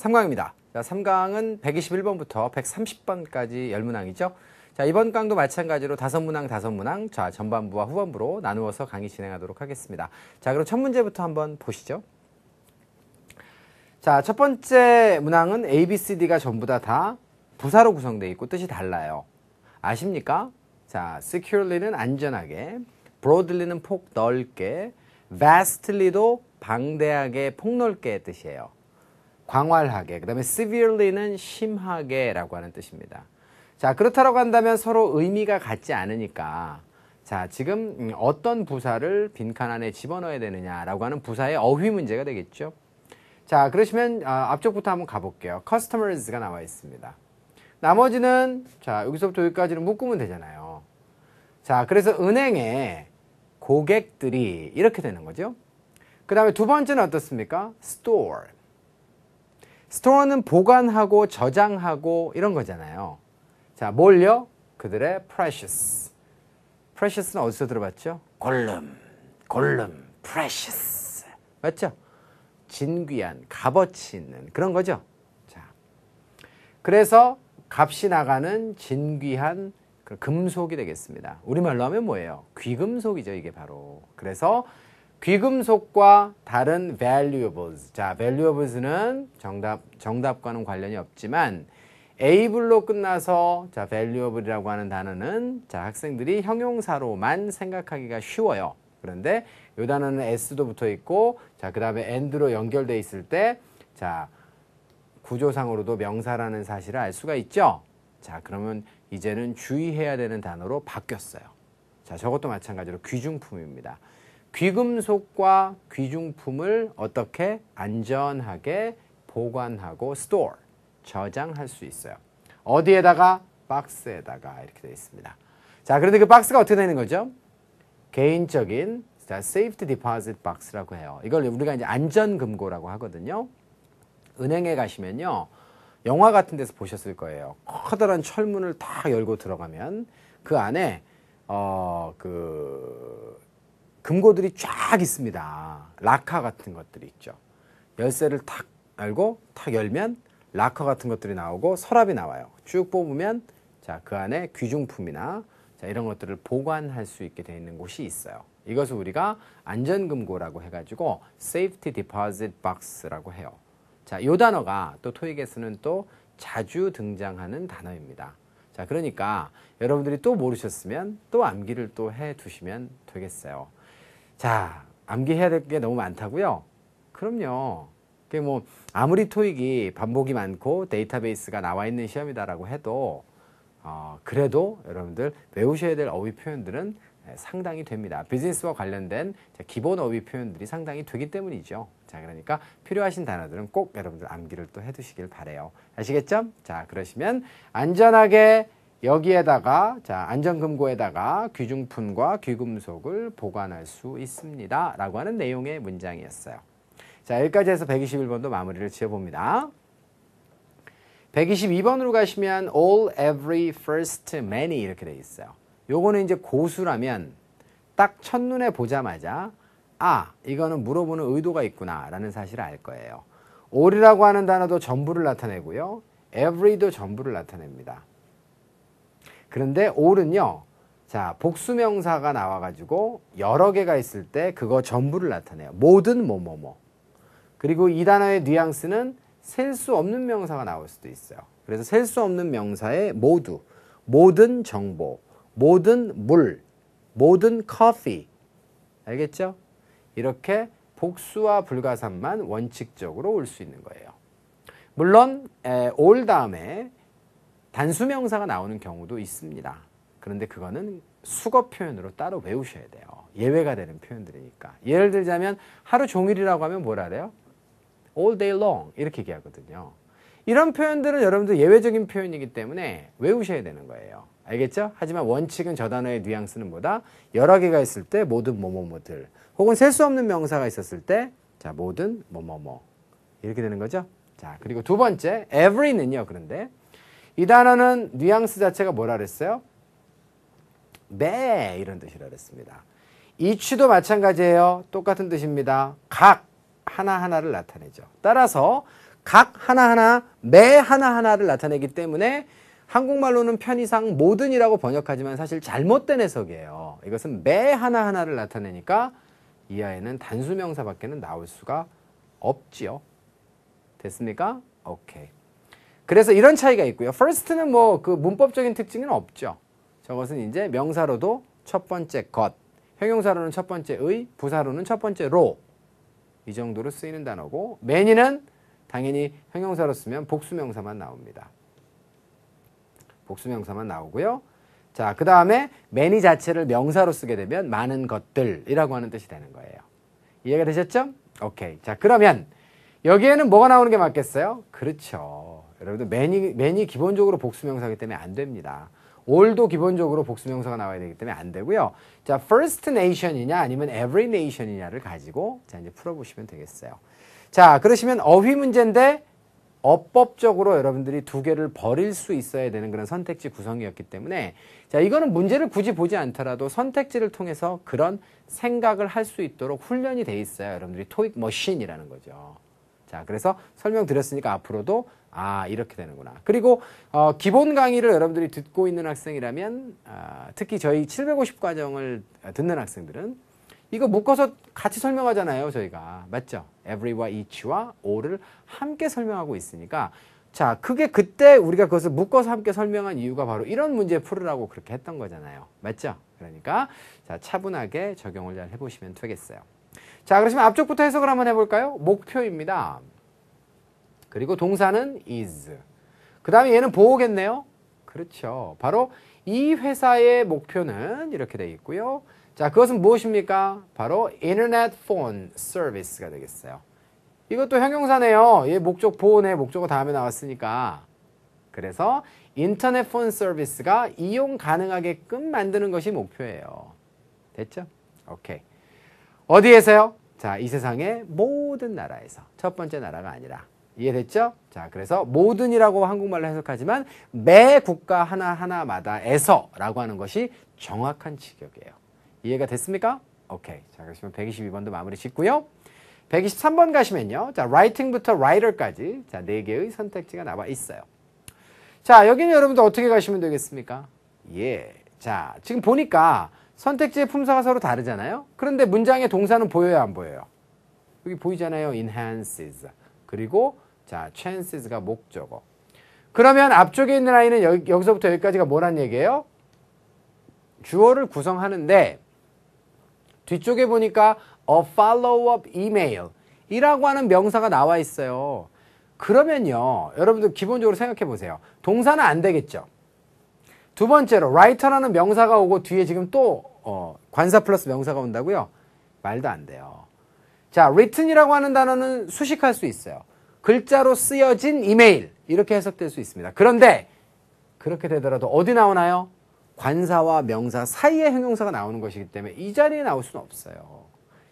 3강입니다. 자, 3강은 121번부터 130번까지 열문항이죠. 자, 이번 강도 마찬가지로 다섯 문항, 다섯 문항, 자, 전반부와 후반부로 나누어서 강의 진행하도록 하겠습니다. 자, 그럼 첫 문제부터 한번 보시죠. 자, 첫 번째 문항은 A, B, C, D가 전부 다 다 부사로 구성되어 있고 뜻이 달라요. 아십니까? 자, securely는 안전하게, broadly는 폭 넓게, vastly도 방대하게, 폭넓게 뜻이에요. 광활하게, 그 다음에 severely는 심하게 라고 하는 뜻입니다. 자, 그렇다고 한다면 서로 의미가 같지 않으니까, 자, 지금 음, 어떤 부사를 빈칸 안에 집어넣어야 되느냐라고 하는 부사의 어휘 문제가 되겠죠. 자, 그러시면 아, 앞쪽부터 한번 가볼게요. customers.가 나와 있습니다. 나머지는, 자, 여기서부터 여기까지는 묶으면 되잖아요. 자, 그래서 은행에 고객들이 이렇게 되는 거죠. 그 다음에 두 번째는 어떻습니까? store. 스토어는 보관하고 저장하고 이런 거잖아요. 자, 뭘요? 그들의 precious. precious는 어디서 들어봤죠? 골름, 골름, precious. 맞죠? 진귀한, 값어치 있는 그런 거죠. 자, 그래서 값이 나가는 진귀한 금속이 되겠습니다. 우리말로 하면 뭐예요? 귀금속이죠, 이게 바로. 그래서 귀금속과 다른 valuables. 자, valuables는 정답, 정답과는 관련이 없지만 able로 끝나서 자, valuable이라고 하는 단어는 자, 학생들이 형용사로만 생각하기가 쉬워요. 그런데 요 단어는 s도 붙어 있고 자, 그다음에 and로 연결돼 있을 때 자, 구조상으로도 명사라는 사실을 알 수가 있죠. 자, 그러면 이제는 주의해야 되는 단어로 바뀌었어요. 자, 저것도 마찬가지로 귀중품입니다. 귀금속과 귀중품을 어떻게 안전하게 보관하고 store 저장할 수 있어요. 어디에다가 박스에다가 이렇게 되어 있습니다. 자, 그런데 그 박스가 어떻게 되는 거죠? 개인적인 자, safety deposit box라고 해요. 이걸 우리가 이제 안전 금고라고 하거든요. 은행에 가시면요. 영화 같은 데서 보셨을 거예요. 커다란 철문을 다 열고 들어가면 그 안에 어그 금고들이 쫙 있습니다. 라카 같은 것들이 있죠. 열쇠를 탁 알고 탁 열면 라커 같은 것들이 나오고 서랍이 나와요. 쭉 뽑으면 자, 그 안에 귀중품이나 자, 이런 것들을 보관할 수 있게 되어 있는 곳이 있어요. 이것을 우리가 안전금고라고 해가지고 Safety Deposit Box라고 해요. 자, 이 단어가 또 토익에서는 또 자주 등장하는 단어입니다. 자, 그러니까 여러분들이 또 모르셨으면 또 암기를 또 해 두시면 되겠어요. 자, 암기해야 될 게 너무 많다고요? 그럼요. 그게 뭐 아무리 토익이 반복이 많고 데이터베이스가 나와 있는 시험이다라고 해도 어, 그래도 여러분들 외우셔야 될 어휘 표현들은 상당히 됩니다. 비즈니스와 관련된 기본 어휘 표현들이 상당히 되기 때문이죠. 자, 그러니까 필요하신 단어들은 꼭 여러분들 암기를 또 해두시길 바래요. 아시겠죠? 자, 그러시면 안전하게 여기에다가 자 안전금고에다가 귀중품과 귀금속을 보관할 수 있습니다. 라고 하는 내용의 문장이었어요. 자 여기까지 해서 121번도 마무리를 지어봅니다. 122번으로 가시면 all, every, first, many 이렇게 돼 있어요. 요거는 이제 고수라면 딱 첫눈에 보자마자 아 이거는 물어보는 의도가 있구나 라는 사실을 알 거예요. all이라고 하는 단어도 전부를 나타내고요. every도 전부를 나타냅니다. 그런데 올은요. 자, 복수명사가 나와가지고 여러 개가 있을 때 그거 전부를 나타내요. 모든 뭐뭐뭐. 뭐. 그리고 이 단어의 뉘앙스는 셀 수 없는 명사가 나올 수도 있어요. 그래서 셀 수 없는 명사의 모두, 모든 정보, 모든 물, 모든 커피. 알겠죠? 이렇게 복수와 불가산만 원칙적으로 올 수 있는 거예요. 물론 올 다음에 단수명사가 나오는 경우도 있습니다. 그런데 그거는 수거 표현으로 따로 외우셔야 돼요. 예외가 되는 표현들이니까. 예를 들자면 하루 종일이라고 하면 뭐라 그래요? all day long 이렇게 얘기하거든요. 이런 표현들은 여러분들 예외적인 표현이기 때문에 외우셔야 되는 거예요. 알겠죠? 하지만 원칙은 저 단어의 뉘앙스는 뭐다? 여러 개가 있을 때 모든 뭐뭐뭐들 혹은 셀 수 없는 명사가 있었을 때 자, 모든 뭐뭐뭐 이렇게 되는 거죠? 자, 그리고 두 번째 every는요. 그런데 이 단어는 뉘앙스 자체가 뭐라 그랬어요? 매 이런 뜻이라 그랬습니다. 이치도 마찬가지예요. 똑같은 뜻입니다. 각 하나하나를 나타내죠. 따라서 각 하나하나, 매 하나하나를 나타내기 때문에 한국말로는 편의상 모든이라고 번역하지만 사실 잘못된 해석이에요. 이것은 매 하나하나를 나타내니까 이아이는 단수명사밖에는 나올 수가 없지요. 됐습니까? 오케이. 그래서 이런 차이가 있고요. first는 뭐 그 문법적인 특징은 없죠. 저것은 이제 명사로도 첫 번째 것, 형용사로는 첫 번째 의, 부사로는 첫 번째 로. 이 정도로 쓰이는 단어고 many는 당연히 형용사로 쓰면 복수명사만 나옵니다. 복수명사만 나오고요. 자, 그 다음에 many 자체를 명사로 쓰게 되면 많은 것들이라고 하는 뜻이 되는 거예요. 이해가 되셨죠? 오케이. 자, 그러면 여기에는 뭐가 나오는 게 맞겠어요? 그렇죠. 여러분들 매니 매니 기본적으로 복수명사기 때문에 안 됩니다. 올도 기본적으로 복수명사가 나와야 되기 때문에 안 되고요. 자, first nation이냐 아니면 every nation이냐를 가지고 자 이제 풀어보시면 되겠어요. 자, 그러시면 어휘 문제인데 어법적으로 여러분들이 두 개를 버릴 수 있어야 되는 그런 선택지 구성이었기 때문에 자 이거는 문제를 굳이 보지 않더라도 선택지를 통해서 그런 생각을 할 수 있도록 훈련이 돼 있어요 여러분들이 토익 머신이라는 거죠 자 그래서 설명드렸으니까 앞으로도 아 이렇게 되는구나. 그리고 어, 기본 강의를 여러분들이 듣고 있는 학생이라면 아, 특히 저희 750 과정을 듣는 학생들은 이거 묶어서 같이 설명하잖아요 저희가 맞죠? every와 each와 all을 함께 설명하고 있으니까 자 그게 그때 우리가 그것을 묶어서 함께 설명한 이유가 바로 이런 문제 풀으라고 그렇게 했던 거잖아요 맞죠? 그러니까 자 차분하게 적용을 잘 해보시면 되겠어요. 자 그러시면 앞쪽부터 해석을 한번 해볼까요? 목표입니다. 그리고 동사는 is. 그 다음에 얘는 보호겠네요. 그렇죠. 바로 이 회사의 목표는 이렇게 되어 있고요. 자, 그것은 무엇입니까? 바로 Internet Phone Service가 되겠어요. 이것도 형용사네요. 얘 목적 보호네. 목적어 다음에 나왔으니까. 그래서 인터넷 폰 서비스가 이용 가능하게끔 만드는 것이 목표예요. 됐죠? 오케이. 어디에서요? 자, 이 세상의 모든 나라에서. 첫 번째 나라가 아니라 이해됐죠? 자, 그래서 모든이라고 한국말로 해석하지만 매 국가 하나하나마다에서라고 하는 것이 정확한 직역이에요. 이해가 됐습니까? 오케이. 자, 그러시면 122번도 마무리 짓고요. 123번 가시면요. 자, writing부터 writer까지 자, 네 개의 선택지가 나와 있어요. 자, 여기는 여러분들 어떻게 가시면 되겠습니까? 예. 자, 지금 보니까 선택지의 품사가 서로 다르잖아요. 그런데 문장의 동사는 보여요, 안 보여요? 여기 보이잖아요. enhances. 그리고 자, chances가 목적어. 그러면 앞쪽에 있는 아이는 여기, 여기서부터 여기까지가 뭐란 얘기예요? 주어를 구성하는데 뒤쪽에 보니까 a follow-up email 이라고 하는 명사가 나와 있어요. 그러면요. 여러분들 기본적으로 생각해 보세요. 동사는 안 되겠죠. 두 번째로 w r i t e r 라는 명사가 오고 뒤에 지금 또 어, 관사 플러스 명사가 온다고요? 말도 안 돼요. 자, written이라고 하는 단어는 수식할 수 있어요. 글자로 쓰여진 이메일 이렇게 해석될 수 있습니다. 그런데 그렇게 되더라도 어디 나오나요? 관사와 명사 사이에 형용사가 나오는 것이기 때문에 이 자리에 나올 수는 없어요.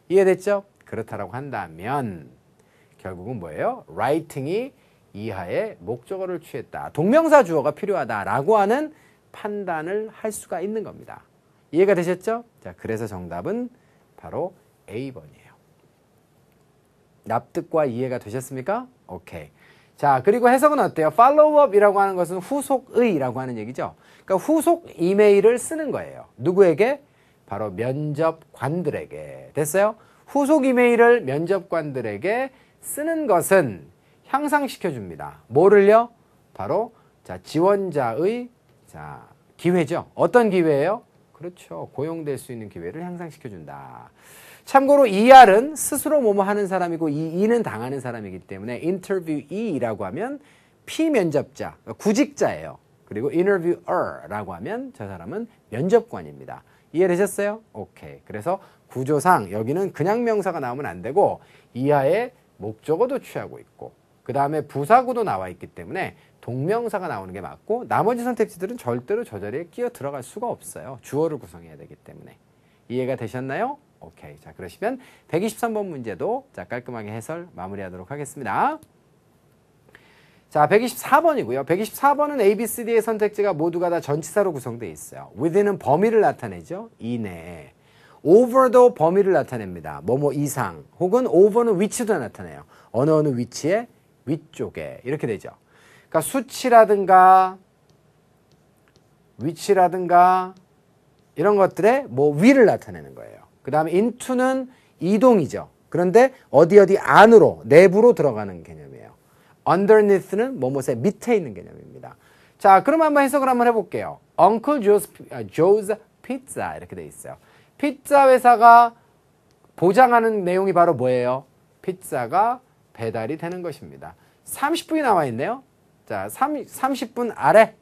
이해됐죠? 그렇다라고 한다면 결국은 뭐예요? 라이팅이 이하의 목적어를 취했다. 동명사 주어가 필요하다라고 하는 판단을 할 수가 있는 겁니다. 이해가 되셨죠? 자, 그래서 정답은 바로 A번이에요. 납득과 이해가 되셨습니까? 오케이. 자, 그리고 해석은 어때요? 팔로우업이라고 하는 것은 후속의라고 하는 얘기죠. 그러니까 후속 이메일을 쓰는 거예요. 누구에게? 바로 면접관들에게. 됐어요? 후속 이메일을 면접관들에게 쓰는 것은 향상시켜 줍니다. 뭐를요? 바로 자, 지원자의 자, 기회죠. 어떤 기회예요? 그렇죠. 고용될 수 있는 기회를 향상시켜 준다. 참고로 이 R은 스스로 뭐뭐 하는 사람이고 이 E는 당하는 사람이기 때문에 interviewee라고 하면 피면접자, 구직자예요. 그리고 interviewer라고 하면 저 사람은 면접관입니다. 이해되셨어요? 오케이. 그래서 구조상 여기는 그냥 명사가 나오면 안 되고 이하의 목적어도 취하고 있고 그 다음에 부사구도 나와 있기 때문에 동명사가 나오는 게 맞고 나머지 선택지들은 절대로 저 자리에 끼어 들어갈 수가 없어요. 주어를 구성해야 되기 때문에. 이해가 되셨나요? 오케이. 자, 그러시면 123번 문제도 자, 깔끔하게 해설 마무리하도록 하겠습니다. 자, 124번이고요. 124번은 A, B, C, D의 선택지가 모두가 다 전치사로 구성되어 있어요. within은 범위를 나타내죠. 이내에. over도 범위를 나타냅니다. 뭐뭐 이상 혹은 over는 위치도 나타내요. 어느 어느 위치의 위쪽에 이렇게 되죠. 그러니까 수치라든가 위치라든가 이런 것들의 뭐 위를 나타내는 거예요. 그 다음에 into는 이동이죠. 그런데 어디 어디 안으로 내부로 들어가는 개념이에요. underneath는 뭐뭐의 밑에 있는 개념입니다. 자, 그럼 한번 해석을 한번 해볼게요. Uncle Joe's, 아, Joe's Pizza 이렇게 돼 있어요. 피자 회사가 보장하는 내용이 바로 뭐예요? 피자가 배달이 되는 것입니다. 30분이 나와 있네요. 자, 3 30분 아래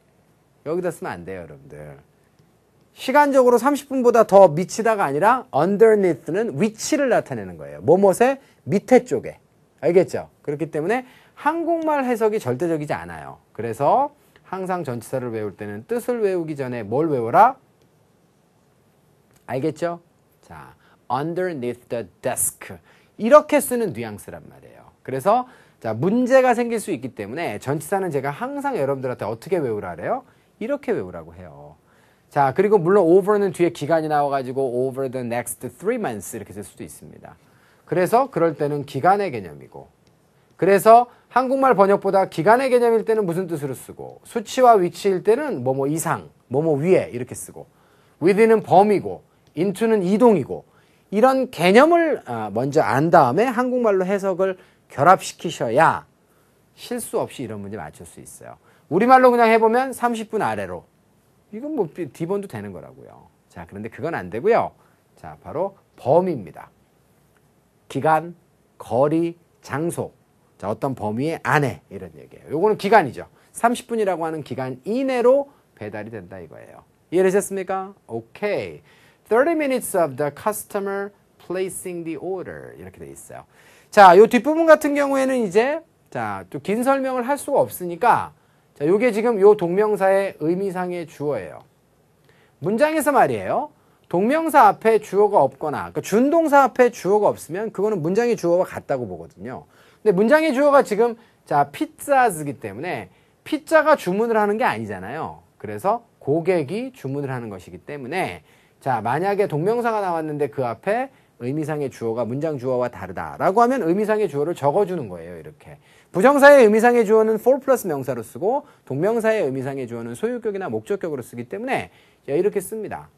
여기다 쓰면 안 돼요, 여러분들. 시간적으로 30분보다 더 미치다가 아니라 underneath는 위치를 나타내는 거예요. 뭐뭇의 밑에 쪽에. 알겠죠? 그렇기 때문에 한국말 해석이 절대적이지 않아요. 그래서 항상 전치사를 외울 때는 뜻을 외우기 전에 뭘 외워라? 알겠죠? 자, underneath the desk. 이렇게 쓰는 뉘앙스란 말이에요. 그래서 자, 문제가 생길 수 있기 때문에 전치사는 제가 항상 여러분들한테 어떻게 외우라 그래요? 이렇게 외우라고 해요. 자, 그리고 물론 over는 뒤에 기간이 나와가지고 over the next three months 이렇게 쓸 수도 있습니다. 그래서 그럴 때는 기간의 개념이고, 그래서 한국말 번역보다 기간의 개념일 때는 무슨 뜻으로 쓰고, 수치와 위치일 때는 뭐뭐 이상, 뭐뭐 위에 이렇게 쓰고, within은 범위고, into는 이동이고, 이런 개념을 아, 먼저 안 다음에 한국말로 해석을 결합시키셔야 실수 없이 이런 문제 맞출 수 있어요. 우리말로 그냥 해보면 30분 아래로 이건 뭐디번도 되는 거라고요. 자, 그런데 그건 안 되고요. 자, 바로 범위입니다. 기간, 거리, 장소. 자, 어떤 범위의 안에 이런 얘기예요. 요거는 기간이죠. 30분이라고 하는 기간 이내로 배달이 된다 이거예요. 이해되셨습니까? 오케이. 30 minutes of the customer placing the order 이렇게 돼 있어요. 자, 요 뒷부분 같은 경우에는 이제 자, 또 긴 설명을 할 수가 없으니까 자, 요게 지금 요 동명사의 의미상의 주어예요. 문장에서 말이에요. 동명사 앞에 주어가 없거나 그러니까 준동사 앞에 주어가 없으면 그거는 문장의 주어와 같다고 보거든요. 근데 문장의 주어가 지금 자 피자즈기 때문에 피자가 주문을 하는 게 아니잖아요. 그래서 고객이 주문을 하는 것이기 때문에 자 만약에 동명사가 나왔는데 그 앞에 의미상의 주어가 문장 주어와 다르다라고 하면 의미상의 주어를 적어주는 거예요. 이렇게. 부정사의 의미상의 주어는 for 플러스 명사로 쓰고 동명사의 의미상의 주어는 소유격이나 목적격으로 쓰기 때문에 예, 이렇게 씁니다.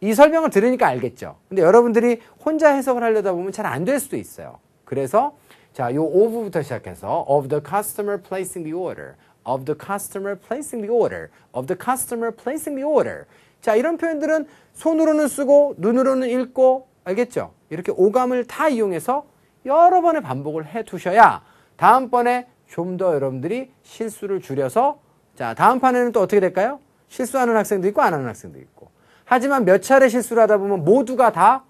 이 설명을 들으니까 알겠죠. 근데 여러분들이 혼자 해석을 하려다 보면 잘 안 될 수도 있어요. 그래서 자, 요 of부터 시작해서 of the customer placing the order, of the customer placing the order, of the customer placing the order. 자, 이런 표현들은 손으로는 쓰고 눈으로는 읽고 알겠죠? 이렇게 오감을 다 이용해서 여러 번의 반복을 해 두셔야 다음번에 좀 더 여러분들이 실수를 줄여서 자 다음 판에는 또 어떻게 될까요? 실수하는 학생도 있고 안 하는 학생도 있고 하지만 몇 차례 실수를 하다 보면 모두가 다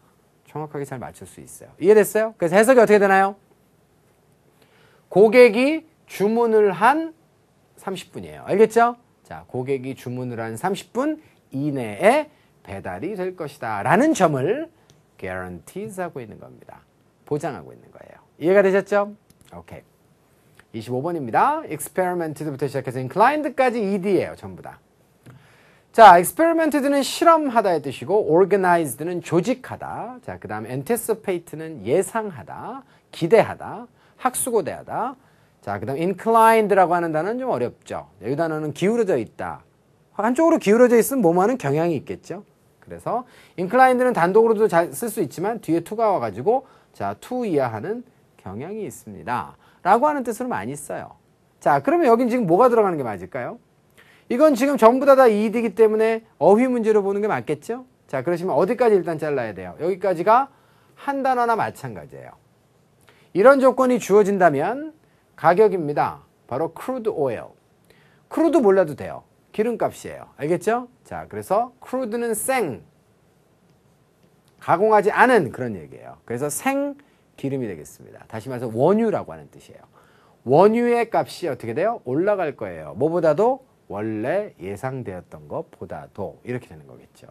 정확하게 잘 맞출 수 있어요. 이해됐어요? 그래서 해석이 어떻게 되나요? 고객이 주문을 한 30분이에요. 알겠죠? 자, 고객이 주문을 한 30분 이내에 배달이 될 것이다. 라는 점을 guarantees 하고 있는 겁니다. 보장하고 있는 거예요. 이해가 되셨죠? 오케이. 25번입니다. experimented부터 시작해서 inclined까지 ed예요, 전부 다. 자, experimented는 실험하다의 뜻이고 organized는 조직하다. 자, 그다음 anticipate는 예상하다, 기대하다, 학수고대하다. 자, 그다음 inclined라고 하는 단어는 좀 어렵죠. 이 단어는 기울어져 있다. 한쪽으로 기울어져 있으면 뭐하은 경향이 있겠죠. 그래서 inclined는 단독으로도 잘 쓸 수 있지만 뒤에 to가 와가지고 자, to 이하하는 경향이 있습니다. 라고 하는 뜻으로 많이 써요. 자, 그러면 여긴 지금 뭐가 들어가는 게 맞을까요? 이건 지금 전부 다 다 이이기 익 때문에 어휘 문제로 보는 게 맞겠죠? 자, 그러시면 어디까지 일단 잘라야 돼요? 여기까지가 한 단어나 마찬가지예요. 이런 조건이 주어진다면 가격입니다. 바로 크루드 오일. 크루드 몰라도 돼요. 기름값이에요. 알겠죠? 자, 그래서 크루드는 생 가공하지 않은 그런 얘기예요. 그래서 생 기름이 되겠습니다. 다시 말해서 원유라고 하는 뜻이에요. 원유의 값이 어떻게 돼요? 올라갈 거예요. 뭐보다도 원래 예상되었던 것보다도 이렇게 되는 거겠죠.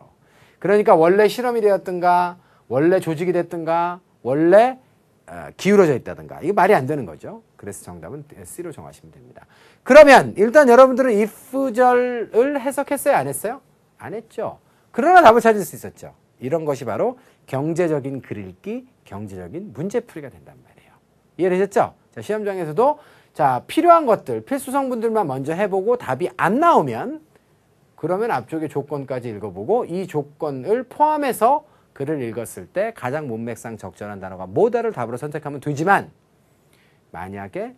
그러니까 원래 실험이 되었든가 원래 조직이 됐든가 원래 어, 기울어져 있다든가 이거 말이 안 되는 거죠. 그래서 정답은 C로 정하시면 됩니다. 그러면 일단 여러분들은 if절을 해석했어요? 안 했어요? 안 했죠. 그러나 답을 찾을 수 있었죠. 이런 것이 바로 경제적인 글읽기, 경제적인 문제풀이가 된단 말이에요. 이해되셨죠? 자, 시험장에서도 자, 필요한 것들, 필수 성분들만 먼저 해보고 답이 안 나오면 그러면 앞쪽에 조건까지 읽어보고 이 조건을 포함해서 글을 읽었을 때 가장 문맥상 적절한 단어가 모다를 답으로 선택하면 되지만 만약에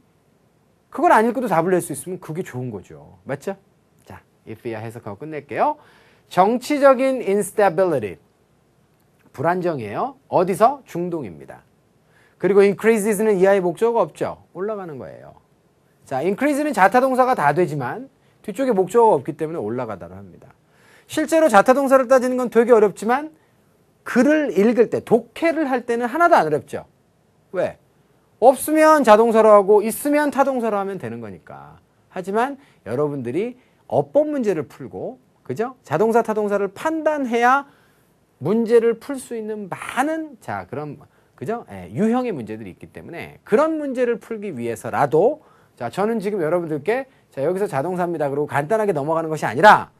그걸 안 읽고도 답을 낼 수 있으면 그게 좋은 거죠. 맞죠? 자, if 야 해석하고 끝낼게요. 정치적인 instability. 불안정이에요. 어디서? 중동입니다. 그리고 increases는 이하의 목적어 없죠. 올라가는 거예요. 자, increase는 자타동사가 다 되지만 뒤쪽에 목적어가 없기 때문에 올라가다로 합니다. 실제로 자타동사를 따지는 건 되게 어렵지만 글을 읽을 때, 독해를 할 때는 하나도 안 어렵죠. 왜? 없으면 자동사로 하고 있으면 타동사로 하면 되는 거니까. 하지만 여러분들이 어법 문제를 풀고 그죠? 자동사 타동사를 판단해야 문제를 풀 수 있는 많은 자 그런 그죠? 예, 유형의 문제들이 있기 때문에 그런 문제를 풀기 위해서라도 자 저는 지금 여러분들께 자 여기서 자동사입니다. 그리고 간단하게 넘어가는 것이 아니라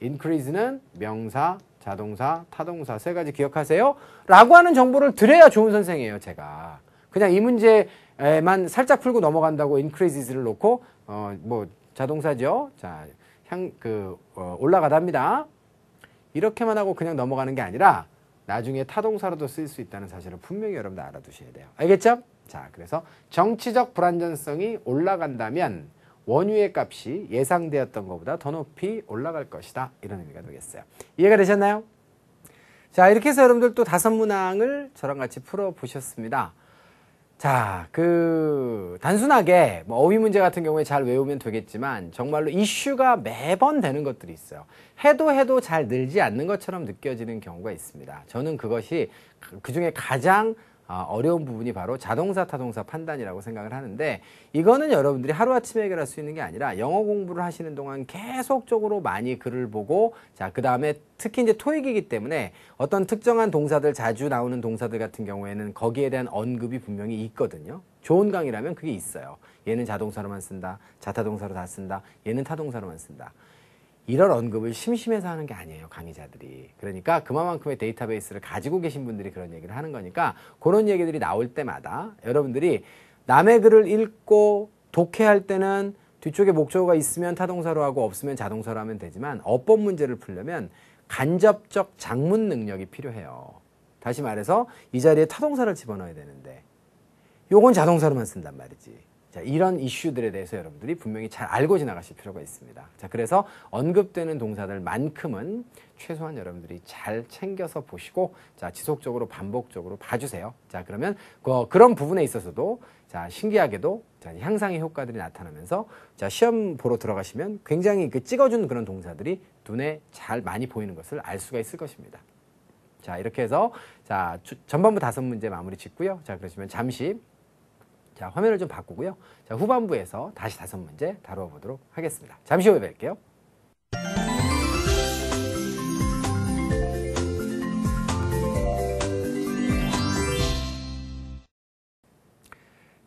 increase는 명사, 자동사, 타동사 세 가지 기억하세요. 라고 하는 정보를 드려야 좋은 선생이에요. 제가 그냥 이 문제만 살짝 풀고 넘어간다고 increases를 놓고 어뭐 자동사죠. 자향그 어, 올라가답니다. 이렇게만 하고 그냥 넘어가는 게 아니라 나중에 타동사로도 쓰일 수 있다는 사실을 분명히 여러분들 알아두셔야 돼요. 알겠죠? 자, 그래서 정치적 불안전성이 올라간다면 원유의 값이 예상되었던 것보다 더 높이 올라갈 것이다. 이런 의미가 되겠어요. 이해가 되셨나요? 자, 이렇게 해서 여러분들 또 다섯 문항을 저랑 같이 풀어보셨습니다. 자, 그, 단순하게, 뭐 어휘 문제 같은 경우에 잘 외우면 되겠지만, 정말로 이슈가 매번 되는 것들이 있어요. 해도 해도 잘 늘지 않는 것처럼 느껴지는 경우가 있습니다. 저는 그것이 그 중에 가장 아, 어려운 부분이 바로 자동사 타동사 판단이라고 생각을 하는데 이거는 여러분들이 하루아침에 해결할 수 있는 게 아니라 영어 공부를 하시는 동안 계속적으로 많이 글을 보고 자 그다음에 특히 이제 토익이기 때문에 어떤 특정한 동사들 자주 나오는 동사들 같은 경우에는 거기에 대한 언급이 분명히 있거든요. 좋은 강의라면 그게 있어요. 얘는 자동사로만 쓴다. 자타동사로 다 쓴다. 얘는 타동사로만 쓴다. 이런 언급을 심심해서 하는 게 아니에요, 강의자들이. 그러니까 그만큼의 데이터베이스를 가지고 계신 분들이 그런 얘기를 하는 거니까 그런 얘기들이 나올 때마다 여러분들이 남의 글을 읽고 독해할 때는 뒤쪽에 목적어가 있으면 타동사로 하고 없으면 자동사로 하면 되지만 어법 문제를 풀려면 간접적 작문 능력이 필요해요. 다시 말해서 이 자리에 타동사를 집어넣어야 되는데 요건 자동사로만 쓴단 말이지. 자, 이런 이슈들에 대해서 여러분들이 분명히 잘 알고 지나가실 필요가 있습니다. 자, 그래서 언급되는 동사들만큼은 최소한 여러분들이 잘 챙겨서 보시고 자, 지속적으로 반복적으로 봐주세요. 자, 그러면 그, 그런 부분에 있어서도 자, 신기하게도 자, 향상의 효과들이 나타나면서 자, 시험 보러 들어가시면 굉장히 그 찍어준 그런 동사들이 눈에 잘 많이 보이는 것을 알 수가 있을 것입니다. 자, 이렇게 해서 자, 전반부 다섯 문제 마무리 짓고요. 자, 그러시면 잠시 자, 화면을 좀 바꾸고요. 자, 후반부에서 다시 다섯 문제 다뤄 보도록 하겠습니다. 잠시 후에 뵐게요.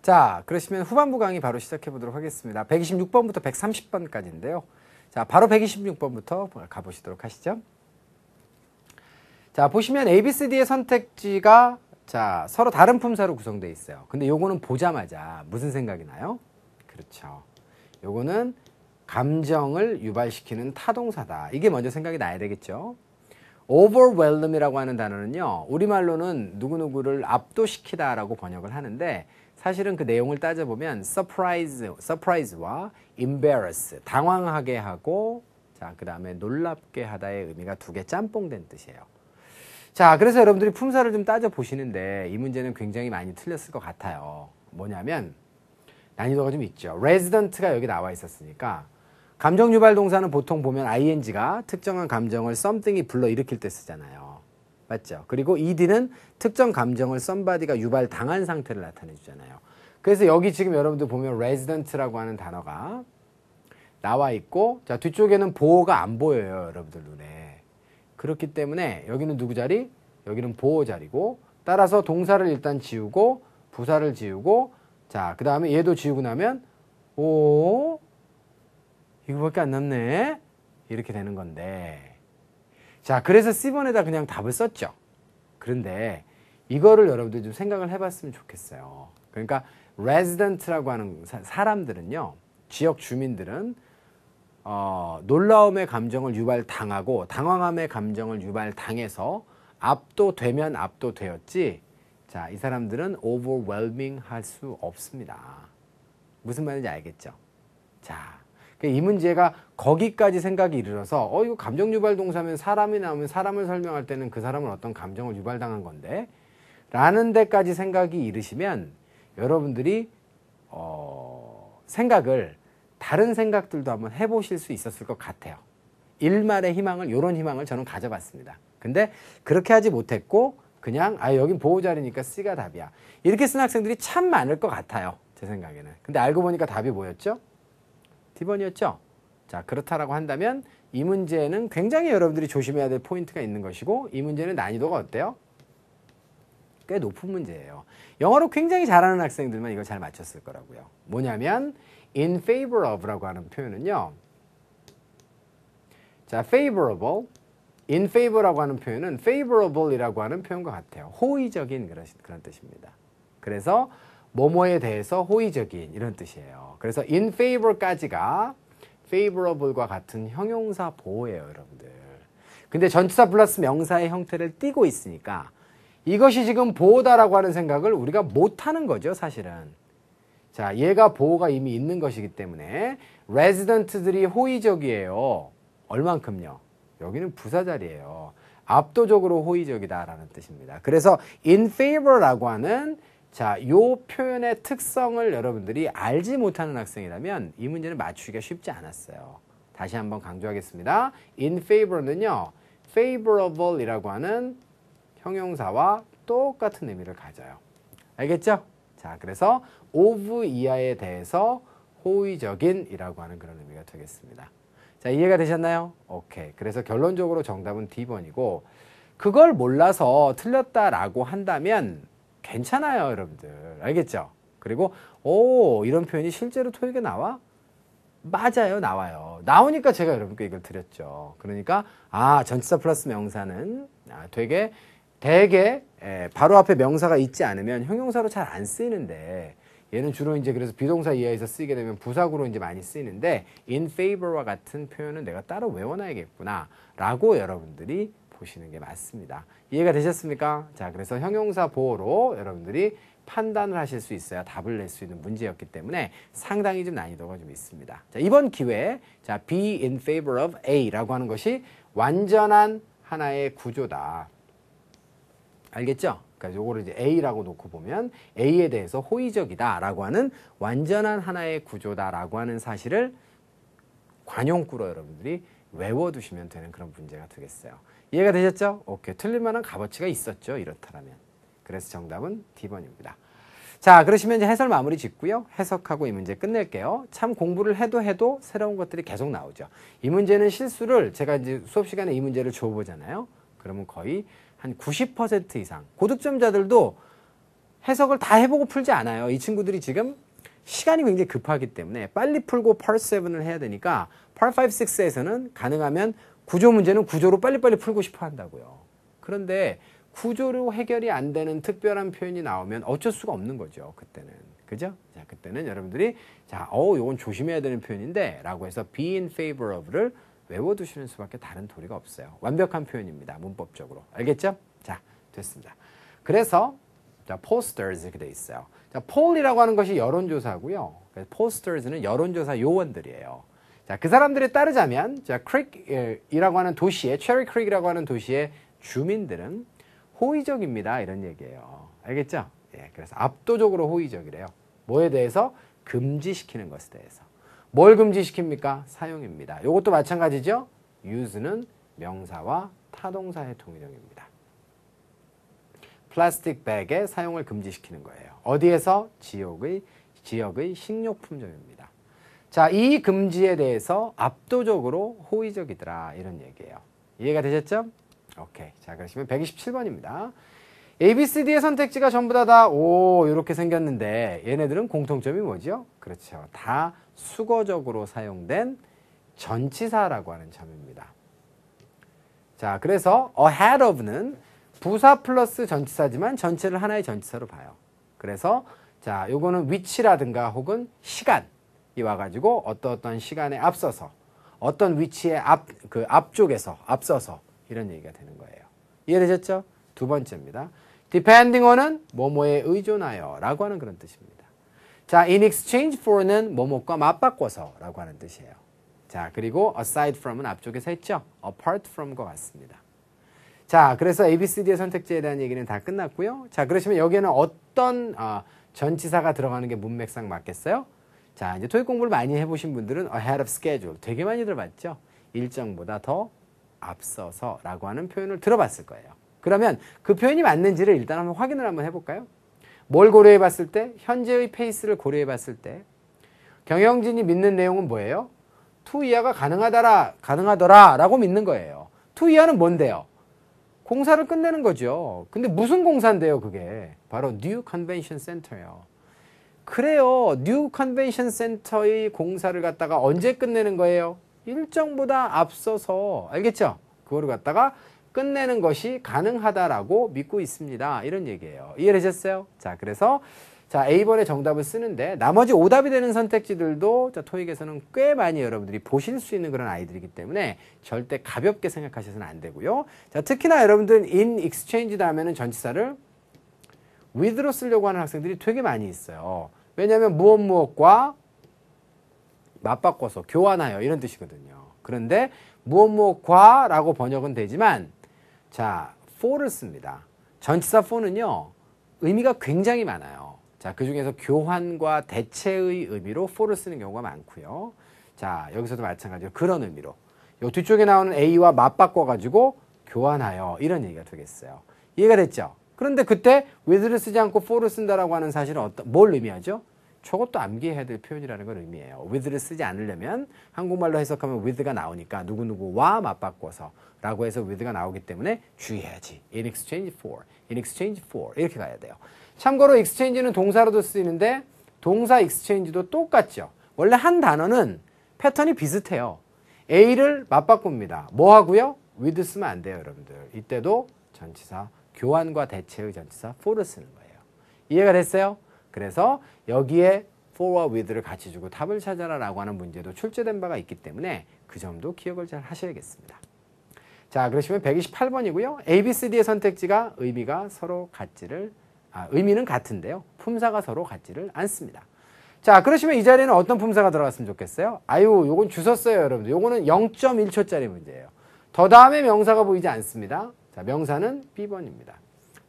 자, 그러시면 후반부 강의 바로 시작해 보도록 하겠습니다. 126번부터 130번까지인데요. 자, 바로 126번부터 가보시도록 하시죠. 자, 보시면 ABCD의 선택지가 자, 서로 다른 품사로 구성되어 있어요. 근데 요거는 보자마자 무슨 생각이 나요? 그렇죠. 요거는 감정을 유발시키는 타동사다. 이게 먼저 생각이 나야 되겠죠. overwhelm이라고 하는 단어는요. 우리말로는 누구누구를 압도시키다라고 번역을 하는데 사실은 그 내용을 따져보면 surprise, surprise와 embarrass, 당황하게 하고 자, 그다음에 놀랍게 하다의 의미가 두 개 짬뽕된 뜻이에요. 자, 그래서 여러분들이 품사를 좀 따져보시는데 이 문제는 굉장히 많이 틀렸을 것 같아요. 뭐냐면 난이도가 좀 있죠. 레지던트가 여기 나와 있었으니까 감정 유발 동사는 보통 보면 ing가 특정한 감정을 something이 불러일으킬 때 쓰잖아요. 맞죠? 그리고 ed는 특정 감정을 somebody가 유발당한 상태를 나타내 주잖아요. 그래서 여기 지금 여러분들 보면 resident라고 하는 단어가 나와 있고 자 뒤쪽에는 보호가 안 보여요 여러분들 눈에 그렇기 때문에 여기는 누구 자리? 여기는 보호 자리고 따라서 동사를 일단 지우고 부사를 지우고 자, 그 다음에 얘도 지우고 나면 오 이거밖에 안 남네 이렇게 되는 건데 자, 그래서 C번에다 그냥 답을 썼죠. 그런데 이거를 여러분들이 좀 생각을 해봤으면 좋겠어요. 그러니까 resident라고 하는 사람들은요. 지역 주민들은 어, 놀라움의 감정을 유발당하고 당황함의 감정을 유발당해서 압도되면 압도되었지 자, 이 사람들은 overwhelming 할 수 없습니다. 무슨 말인지 알겠죠? 자, 그러니까 이 문제가 거기까지 생각이 이르러서 어 이거 감정 유발 동사면 사람이 나오면 사람을 설명할 때는 그 사람은 어떤 감정을 유발당한 건데 라는 데까지 생각이 이르시면 여러분들이 어 생각을 다른 생각들도 한번 해보실 수 있었을 것 같아요. 일말의 희망을, 요런 희망을 저는 가져봤습니다. 근데 그렇게 하지 못했고, 그냥, 아, 여긴 보호자리니까 C가 답이야. 이렇게 쓴 학생들이 참 많을 것 같아요. 제 생각에는. 근데 알고 보니까 답이 뭐였죠? D번이었죠? 자, 그렇다라고 한다면 이 문제는 굉장히 여러분들이 조심해야 될 포인트가 있는 것이고, 이 문제는 난이도가 어때요? 꽤 높은 문제예요. 영어로 굉장히 잘하는 학생들만 이걸 잘 맞췄을 거라고요. 뭐냐면 in favor of라고 하는 표현은요. 자, favorable, in favor라고 하는 표현은 favorable이라고 하는 표현과 같아요. 호의적인 그런, 그런 뜻입니다. 그래서 뭐뭐에 대해서 호의적인 이런 뜻이에요. 그래서 in favor까지가 favorable과 같은 형용사 보호예요, 여러분들. 근데 전치사 플러스 명사의 형태를 띠고 있으니까 이것이 지금 보호다라고 하는 생각을 우리가 못하는 거죠, 사실은. 자, 얘가 보호가 이미 있는 것이기 때문에 레지던트들이 호의적이에요. 얼만큼요? 여기는 부사자리예요. 압도적으로 호의적이다라는 뜻입니다. 그래서 in favor라고 하는 자, 요 표현의 특성을 여러분들이 알지 못하는 학생이라면 이 문제는 맞추기가 쉽지 않았어요. 다시 한번 강조하겠습니다. in favor는요. favorable이라고 하는 형용사와 똑같은 의미를 가져요. 알겠죠? 자, 그래서 of 이하에 대해서 호의적인이라고 하는 그런 의미가 되겠습니다. 자, 이해가 되셨나요? 오케이. 그래서 결론적으로 정답은 D번이고 그걸 몰라서 틀렸다라고 한다면 괜찮아요, 여러분들. 알겠죠? 그리고 오, 이런 표현이 실제로 토익에 나와? 맞아요, 나와요. 나오니까 제가 여러분께 이걸 드렸죠. 그러니까 아, 전치사 플러스 명사는 아, 되게 대개 예, 바로 앞에 명사가 있지 않으면 형용사로 잘 안 쓰이는데 얘는 주로 이제 그래서 비동사 이하에서 쓰게 이 되면 부사구로 이제 많이 쓰이는데 in favor와 같은 표현은 내가 따로 외워놔야겠구나라고 여러분들이 보시는 게 맞습니다. 이해가 되셨습니까? 자, 그래서 형용사 보호로 여러분들이 판단을 하실 수 있어야 답을 낼 수 있는 문제였기 때문에 상당히 좀 난이도가 좀 있습니다. 자, 이번 기회에 자, be in favor of A라고 하는 것이 완전한 하나의 구조다. 알겠죠? 그러니까 요거를 이제 A라고 놓고 보면 A에 대해서 호의적이다라고 하는 완전한 하나의 구조다라고 하는 사실을 관용구로 여러분들이 외워두시면 되는 그런 문제가 되겠어요. 이해가 되셨죠? 오케이. 틀릴 만한 값어치가 있었죠. 이렇다면. 라 그래서 정답은 D번입니다. 자, 그러시면 이제 해설 마무리 짓고요. 해석하고 이 문제 끝낼게요. 참 공부를 해도 해도 새로운 것들이 계속 나오죠. 이 문제는 실수를 제가 이제 수업 시간에 이 문제를 줘보잖아요. 그러면 거의 한90% 이상 고득점자들도 해석을 다 해보고 풀지 않아요. 이 친구들이 지금 시간이 굉장히 급하기 때문에 빨리 풀고 펄 7을 해야 되니까 펄 5, 6에서는 가능하면 구조 문제는 구조로 빨리빨리 풀고 싶어 한다고요. 그런데 구조로 해결이 안 되는 특별한 표현이 나오면 어쩔 수가 없는 거죠. 그때는. 그죠? 자, 그때는 여러분들이 자, 어, 이건 조심해야 되는 표현인데 라고 해서 be in favorof를 외워두시는 수밖에 다른 도리가 없어요. 완벽한 표현입니다. 문법적으로. 알겠죠? 자, 됐습니다. 그래서 자, posters 이렇게 돼 있어요. 자, poll이라고 하는 것이 여론조사고요. posters는 여론조사 요원들이에요. 자, 그사람들이 따르자면 자, creek이라고 하는 도시에 체리 크릭이라고 하는 도시의 주민들은 호의적입니다. 이런 얘기예요. 알겠죠? 예, 그래서 압도적으로 호의적이래요. 뭐에 대해서 금지시키는 것에 대해서. 뭘 금지시킵니까? 사용입니다. 이것도 마찬가지죠. use는 명사와 타동사의 통일형입니다 플라스틱 백의 사용을 금지시키는 거예요. 어디에서? 지역의, 지역의 식료품점입니다. 자, 이 금지에 대해서 압도적으로 호의적이더라. 이런 얘기예요. 이해가 되셨죠? 오케이. 자, 그러시면 127번입니다. ABCD의 선택지가 전부 다 다, 오, 이렇게 생겼는데, 얘네들은 공통점이 뭐죠? 그렇죠. 다 수거적으로 사용된 전치사라고 하는 점입니다. 자, 그래서 ahead of는 부사 플러스 전치사지만 전체를 하나의 전치사로 봐요. 그래서 자, 요거는 위치라든가 혹은 시간 이와 가지고 어떠어떤 시간에 앞서서 어떤 위치의 앞그 앞쪽에서 앞서서 이런 얘기가 되는 거예요. 이해되셨죠? 두 번째입니다. depending on은 뭐뭐에 의존하여라고 하는 그런 뜻입니다. 자, in exchange for는 뭐뭐과 맞바꿔서라고 하는 뜻이에요. 자, 그리고 aside from은 앞쪽에서 했죠. apart from과 같습니다. 자, 그래서 ABCD의 선택지에 대한 얘기는 다 끝났고요. 자, 그러시면 여기에는 어떤 어, 아, 전치사가 들어가는 게 문맥상 맞겠어요? 자, 이제 토익 공부를 많이 해보신 분들은 ahead of schedule 되게 많이 들어봤죠? 일정보다 더 앞서서 라고 하는 표현을 들어봤을 거예요. 그러면 그 표현이 맞는지를 일단 한번 확인을 한번 해볼까요? 뭘 고려해 봤을 때? 현재의 페이스를 고려해 봤을 때 경영진이 믿는 내용은 뭐예요? 투 이하가 가능하다라 가능하더라 라고 믿는 거예요. 투 이하는 뭔데요? 공사를 끝내는 거죠. 근데 무슨 공사인데요, 그게? 바로 뉴 컨벤션 센터예요. 그래요. 뉴 컨벤션 센터의 공사를 갖다가 언제 끝내는 거예요? 일정보다 앞서서, 알겠죠? 그거를 갖다가 끝내는 것이 가능하다라고 믿고 있습니다. 이런 얘기예요. 이해되셨어요? 자, 그래서 자, A번의 정답을 쓰는데 나머지 오답이 되는 선택지들도 자, 토익에서는 꽤 많이 여러분들이 보실 수 있는 그런 아이들이기 때문에 절대 가볍게 생각하셔서는 안 되고요. 자, 특히나 여러분들은 in exchange 다음에는 전치사를 with로 쓰려고 하는 학생들이 되게 많이 있어요. 왜냐하면 무엇 무엇과 맞바꿔서 교환하여 이런 뜻이거든요. 그런데 무엇 무엇과라고 번역은 되지만 자, for를 씁니다. 전치사 for는요, 의미가 굉장히 많아요. 자, 그 중에서 교환과 대체의 의미로 for를 쓰는 경우가 많고요. 자, 여기서도 마찬가지로 그런 의미로. 요 뒤쪽에 나오는 A와 맞바꿔가지고 교환하여 이런 얘기가 되겠어요. 이해가 됐죠? 그런데 그때 with를 쓰지 않고 for를 쓴다라고 하는 사실은 어떤, 뭘 의미하죠? 저것도 암기해야 될 표현이라는 걸 의미해요. with를 쓰지 않으려면 한국말로 해석하면 with가 나오니까 누구누구와 맞바꿔서 라고 해서 with가 나오기 때문에 주의해야지. in exchange for, in exchange for 이렇게 가야 돼요. 참고로 exchange는 동사로도 쓰이는데 동사 exchange도 똑같죠. 원래 한 단어는 패턴이 비슷해요. A를 맞바꿉니다. 뭐 하고요? with 쓰면 안 돼요, 여러분들. 이때도 전치사 교환과 대체의 전치사 for를 쓰는 거예요. 이해가 됐어요? 그래서 여기에 for와 with를 같이 주고 답을 찾아라 라고 하는 문제도 출제된 바가 있기 때문에 그 점도 기억을 잘 하셔야겠습니다. 자 그러시면 128번이고요. A, B, C, D의 선택지가 의미가 서로 같지를 아, 의미는 같은데요. 품사가 서로 같지를 않습니다. 자 그러시면 이 자리에는 어떤 품사가 들어갔으면 좋겠어요? 아유 요건 주셨어요 여러분들. 요거는 0.1초짜리 문제예요. 더 다음에 명사가 보이지 않습니다. 자 명사는 B번입니다.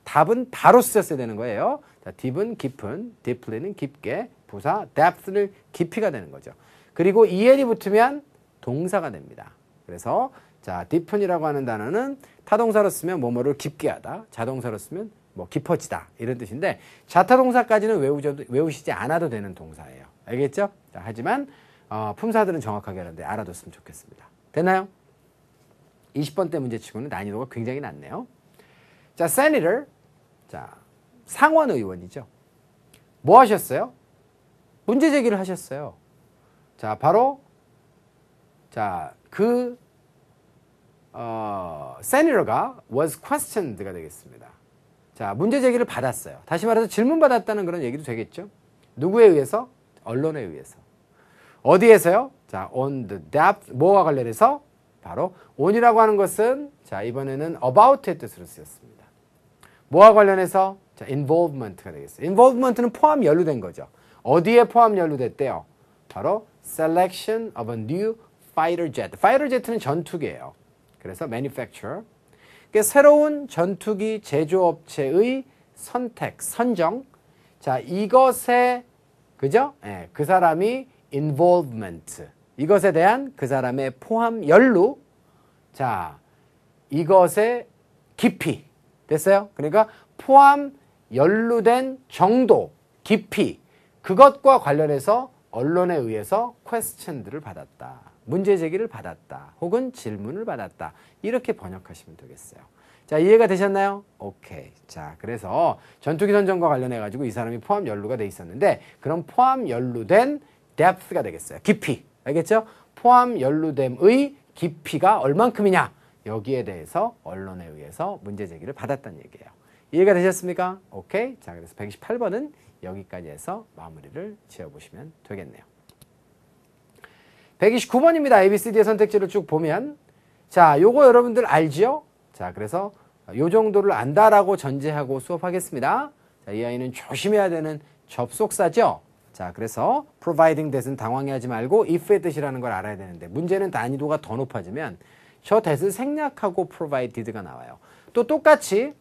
답은 바로 쓰셨어야 되는 거예요. 자, deep은 깊은, deeply는 깊게, 부사 depth는 깊이가 되는 거죠. 그리고 el이 붙으면 동사가 됩니다. 그래서 자, deepen이라고 하는 단어는 타동사로 쓰면 뭐뭐를 깊게 하다, 자동사로 쓰면 뭐 깊어지다 이런 뜻인데 자타동사까지는 외우셔도, 외우시지 않아도 되는 동사예요. 알겠죠? 자, 하지만 어, 품사들은 정확하게 하는데 알아뒀으면 좋겠습니다. 됐나요? 2 0번때 문제치고는 난이도가 굉장히 낮네요. 자, senator. 자, 상원 의원이죠. 뭐 하셨어요? 문제 제기를 하셨어요. 자, 바로 자, 그 어, 세니러가 was questioned가 되겠습니다. 자, 문제 제기를 받았어요. 다시 말해서 질문 받았다는 그런 얘기도 되겠죠. 누구에 의해서? 언론에 의해서. 어디에서요? 자, on the depth 뭐와 관련해서 바로 on이라고 하는 것은 자, 이번에는 about의 뜻으로 쓰였습니다. 뭐와 관련해서? 자, involvement가 되겠어요. involvement는 포함 연루된 거죠. 어디에 포함 연루됐대요? 바로 selection of a new fighter jet. fighter jet는 전투기예요. 그래서 manufacturer. 그러니까 새로운 전투기 제조업체의 선택, 선정. 자, 이것에 그죠? 예, 그 사람이 involvement. 이것에 대한 그 사람의 포함 연루. 자, 이것의 깊이. 됐어요? 그러니까 포함 연루된 정도, 깊이 그것과 관련해서 언론에 의해서 퀘스천들을 받았다. 문제 제기를 받았다. 혹은 질문을 받았다. 이렇게 번역하시면 되겠어요. 자, 이해가 되셨나요? 오케이. 자, 그래서 전투기 선정과 관련해 가지고 이 사람이 포함 연루가 돼 있었는데 그럼 포함 연루된 depth가 되겠어요. 깊이. 알겠죠? 포함 연루됨의 깊이가 얼만큼이냐? 여기에 대해서 언론에 의해서 문제 제기를 받았다는 얘기예요. 이해가 되셨습니까? 오케이. 자, 그래서 128번은 여기까지 해서 마무리를 지어보시면 되겠네요. 129번입니다. ABCD의 선택지를 쭉 보면 자, 요거 여러분들 알지요? 자, 그래서 요 정도를 안다라고 전제하고 수업하겠습니다. 자, 이 아이는 조심해야 되는 접속사죠? 자, 그래서 providing t h 당황해하지 말고 if의 뜻이라는 걸 알아야 되는데 문제는 난이도가 더 높아지면 저대 h 생략하고 provided가 나와요. 또 똑같이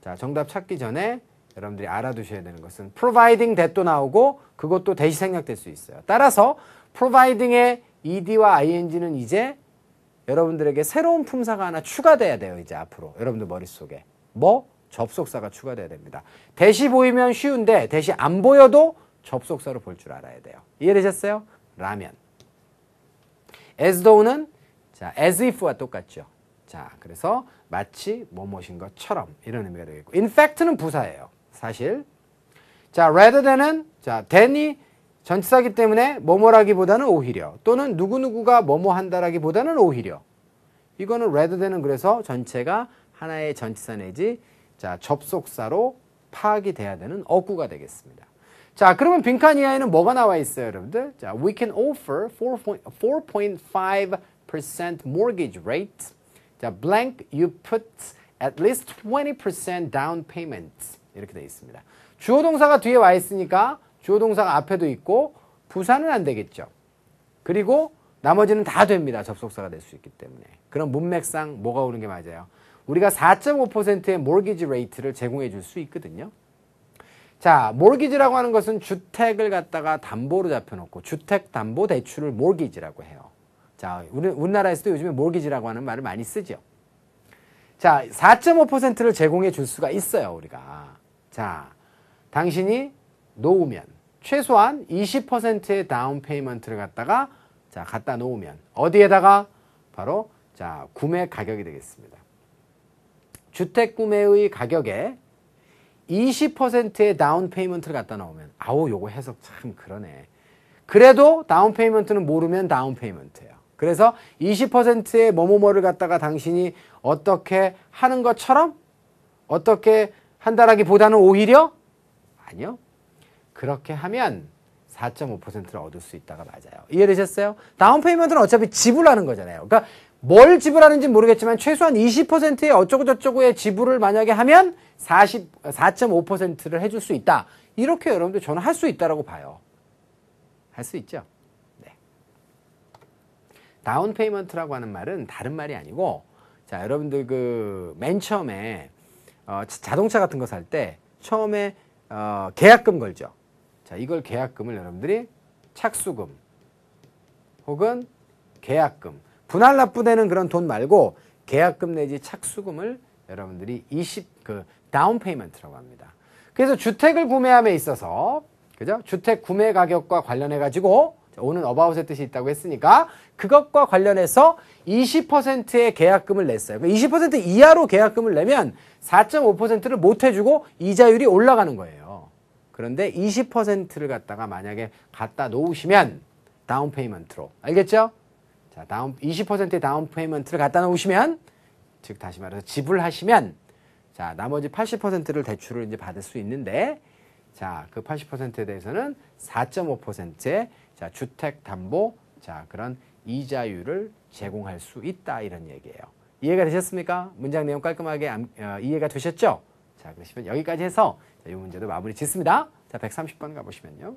자, 정답 찾기 전에 여러분들이 알아두셔야 되는 것은 providing that도 나오고 그것도 대시 생략될 수 있어요. 따라서 providing의 ed와 ing는 이제 여러분들에게 새로운 품사가 하나 추가돼야 돼요. 이제 앞으로 여러분들 머릿속에 뭐 접속사가 추가돼야 됩니다. 대시 보이면 쉬운데 대시 안 보여도 접속사로 볼 줄 알아야 돼요. 이해되셨어요? 라면. as though는 자, as if와 똑같죠. 자, 그래서 마치 뭐뭐신 것처럼 이런 의미가 되겠고 in fact는 부사예요. 사실. 자, rather than은 자, than이 전치사기 때문에 뭐뭐라기보다는 오히려 또는 누구누구가 뭐뭐한다라기보다는 오히려 이거는 rather than은 그래서 전체가 하나의 전치사 내지 자, 접속사로 파악이 돼야 되는 어구가 되겠습니다. 자, 그러면 빈칸 이하에는 뭐가 나와 있어요, 여러분들? 자, we can offer 4.5% mortgage rate 자, blank you put at least 20% down payment 이렇게 돼 있습니다. 주어 동사가 뒤에 와 있으니까 주어 동사가 앞에도 있고 부사는 안 되겠죠. 그리고 나머지는 다 됩니다. 접속사가 될 수 있기 때문에. 그럼 문맥상 뭐가 오는 게 맞아요? 우리가 4.5%의 mortgage r a t e 를 제공해 줄 수 있거든요. 자, m o r t g a g e 라고 하는 것은 주택을 갖다가 담보로 잡혀놓고 주택 담보 대출을 m o r t g a g e 라고 해요. 자, 우리, 우리나라에서도 요즘에 몰기지라고 하는 말을 많이 쓰죠. 자, 4.5%를 제공해 줄 수가 있어요, 우리가. 자, 당신이 놓으면 최소한 20%의 다운 페이먼트를 갖다가 자, 갖다 놓으면 어디에다가 바로 자, 구매 가격이 되겠습니다. 주택 구매의 가격에 20%의 다운 페이먼트를 갖다 놓으면 아우 요거 해석 참 그러네. 그래도 다운 페이먼트는 모르면 다운 페이먼트 그래서 20%의 뭐뭐뭐를 갖다가 당신이 어떻게 하는 것처럼 어떻게 한다라기보다는 오히려 아니요. 그렇게 하면 4.5%를 얻을 수 있다가 맞아요. 이해되셨어요? 다운 페이먼트는 어차피 지불하는 거잖아요. 그러니까 뭘 지불하는지 모르겠지만 최소한 20%의 어쩌고저쩌고의 지불을 만약에 하면 40, 4.5%를 해줄 수 있다. 이렇게 여러분들 저는 할 수 있다라고 봐요. 할 수 있죠. 다운 페이먼트라고 하는 말은 다른 말이 아니고 자 여러분들 그 맨 처음에 어, 자동차 같은 거 살 때 처음에 어, 계약금 걸죠. 자 이걸 계약금을 여러분들이 착수금 혹은 계약금 분할 납부되는 그런 돈 말고 계약금 내지 착수금을 여러분들이 20그 다운 페이먼트라고 합니다. 그래서 주택을 구매함에 있어서 그죠? 주택 구매 가격과 관련해 가지고 오는 어바웃의 뜻이 있다고 했으니까 그것과 관련해서 20%의 계약금을 냈어요. 20% 그러니까 이하로 계약금을 내면 4.5%를 못 해주고 이자율이 올라가는 거예요. 그런데 20%를 갖다가 만약에 갖다 놓으시면 다운 페이먼트로 알겠죠? 자, 다운 20%의 다운 페이먼트를 갖다 놓으시면 즉 다시 말해서 지불하시면 자, 나머지 80%를 대출을 이제 받을 수 있는데 자, 그 80%에 대해서는 4.5%의 자, 주택 담보 자, 그런 이자율을 제공할 수 있다 이런 얘기예요. 이해가 되셨습니까? 문장 내용 깔끔하게 어, 이해가 되셨죠? 자, 그러시면 여기까지 해서 자, 이 문제도 마무리 짓습니다. 자, 130번 가보시면요.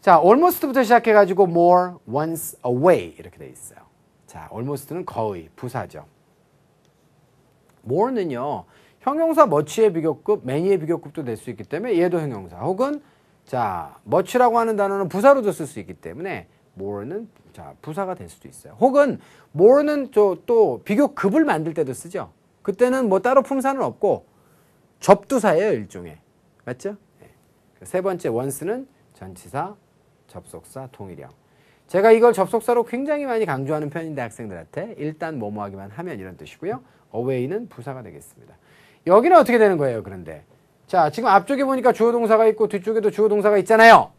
자, almost부터 시작해가지고 more, once, away 이렇게 돼 있어요. 자, almost는 거의, 부사죠. more는요, 형용사 머치의 비교급, many의 비교급도 될 수 있기 때문에 얘도 형용사 혹은 자, much라고 하는 단어는 부사로도 쓸 수 있기 때문에 more는 자, 부사가 될 수도 있어요. 혹은 more는 또, 또 비교 급을 만들 때도 쓰죠. 그때는 뭐 따로 품사는 없고 접두사예요, 일종의. 맞죠? 네. 세 번째 원스는 전치사, 접속사, 통일형 제가 이걸 접속사로 굉장히 많이 강조하는 편인데 학생들한테 일단 뭐뭐 하기만 하면 이런 뜻이고요. 어웨이는 부사가 되겠습니다. 여기는 어떻게 되는 거예요, 그런데? 자, 지금 앞쪽에 보니까 주어 동사가 있고 뒤쪽에도 주어 동사가 있잖아요.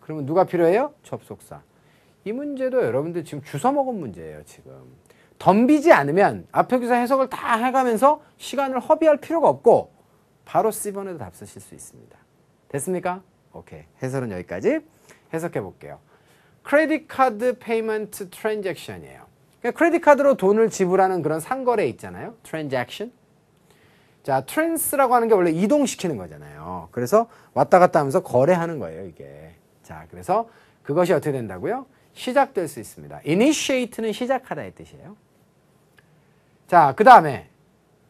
그러면 누가 필요해요? 접속사. 이 문제도 여러분들 지금 주워 먹은 문제예요, 지금. 덤비지 않으면 앞에 기사 해석을 다 해가면서 시간을 허비할 필요가 없고 바로 C번에도 답 쓰실 수 있습니다. 됐습니까? 오케이. 해설은 여기까지 해석해 볼게요. 크레딧 카드 페이먼트 트랜잭션이에요. 크레딧 카드로 돈을 지불하는 그런 상거래 있잖아요. 트랜잭션. 자, 트랜스라고 하는 게 원래 이동시키는 거잖아요. 그래서 왔다 갔다 하면서 거래하는 거예요, 이게. 자, 그래서 그것이 어떻게 된다고요? 시작될 수 있습니다. initiate는 시작하다의 뜻이에요. 자, 그 다음에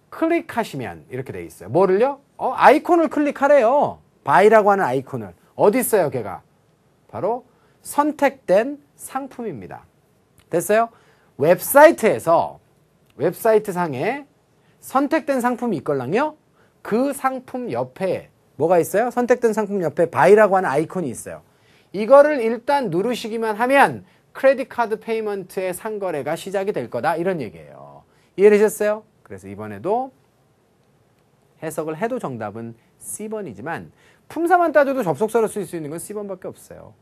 클릭하시면 이렇게 돼 있어요. 뭐를요? 어, 아이콘을 클릭하래요. 바이라고 하는 아이콘을. 어디 있어요, 걔가? 바로 선택된 상품입니다. 됐어요? 웹사이트에서 웹사이트 상에 선택된 상품이 있걸랑요? 그 상품 옆에 뭐가 있어요? 선택된 상품 옆에 바이라고 하는 아이콘이 있어요. 이거를 일단 누르시기만 하면 크레딧 카드 페이먼트의 상거래가 시작이 될 거다 이런 얘기예요. 이해되셨어요? 그래서 이번에도 해석을 해도 정답은 C번이지만 품사만 따져도 접속사로 쓸수 있는 건 C번밖에 없어요.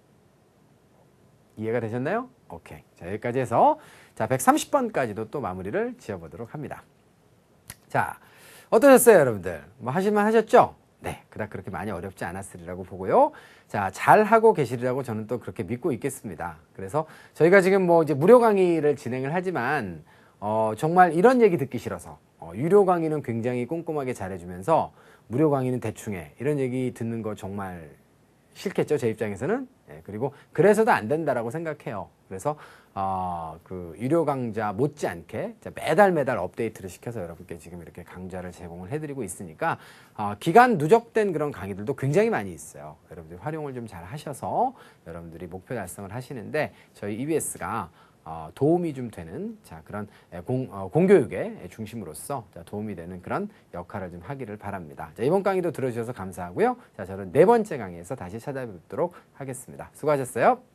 이해가 되셨나요? 오케이. 자, 여기까지 해서 자, 130번까지도 또 마무리를 지어보도록 합니다. 자, 어떠셨어요, 여러분들? 뭐 하실만 하셨죠? 네, 그닥 그렇게 많이 어렵지 않았으리라고 보고요. 자, 잘 하고 계시리라고 저는 또 그렇게 믿고 있겠습니다. 그래서 저희가 지금 뭐 이제 무료 강의를 진행을 하지만 어, 정말 이런 얘기 듣기 싫어서 어, 유료 강의는 굉장히 꼼꼼하게 잘해주면서 무료 강의는 대충해 이런 얘기 듣는 거 정말 싫겠죠 제 입장에서는 예, 그리고 그래서도 안 된다라고 생각해요. 그래서 어, 그 유료 강좌 못지않게 매달 매달 업데이트를 시켜서 여러분께 지금 이렇게 강좌를 제공을 해드리고 있으니까 어, 기간 누적된 그런 강의들도 굉장히 많이 있어요. 여러분들 활용을 좀 잘 하셔서 여러분들이 목표 달성을 하시는데 저희 EBS가 어, 도움이 좀 되는 자 그런 공, 어, 공교육의 중심으로서 도움이 되는 그런 역할을 좀 하기를 바랍니다. 자, 이번 강의도 들어주셔서 감사하고요. 자 저는 네 번째 강의에서 다시 찾아뵙도록 하겠습니다. 수고하셨어요.